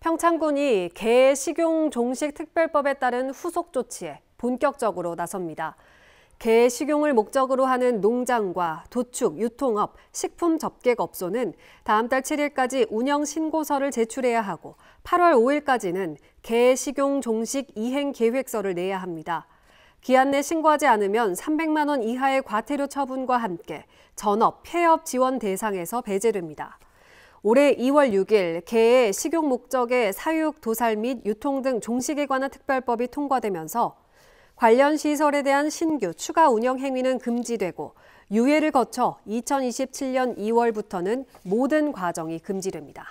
평창군이 개 식용 종식 특별법에 따른 후속 조치에 본격적으로 나섭니다. 개 식용을 목적으로 하는 농장과 도축, 유통업, 식품 접객업소는 다음 달 7일까지 운영 신고서를 제출해야 하고 8월 5일까지는 개 식용 종식 이행 계획서를 내야 합니다. 기한 내 신고하지 않으면 300만 원 이하의 과태료 처분과 함께 전업, 폐업 지원 대상에서 배제됩니다. 올해 2월 6일 개의 식용 목적의 사육, 도살 및 유통 등 종식에 관한 특별법이 통과되면서 관련 시설에 대한 신규 추가 운영 행위는 금지되고 유예를 거쳐 2027년 2월부터는 모든 과정이 금지됩니다.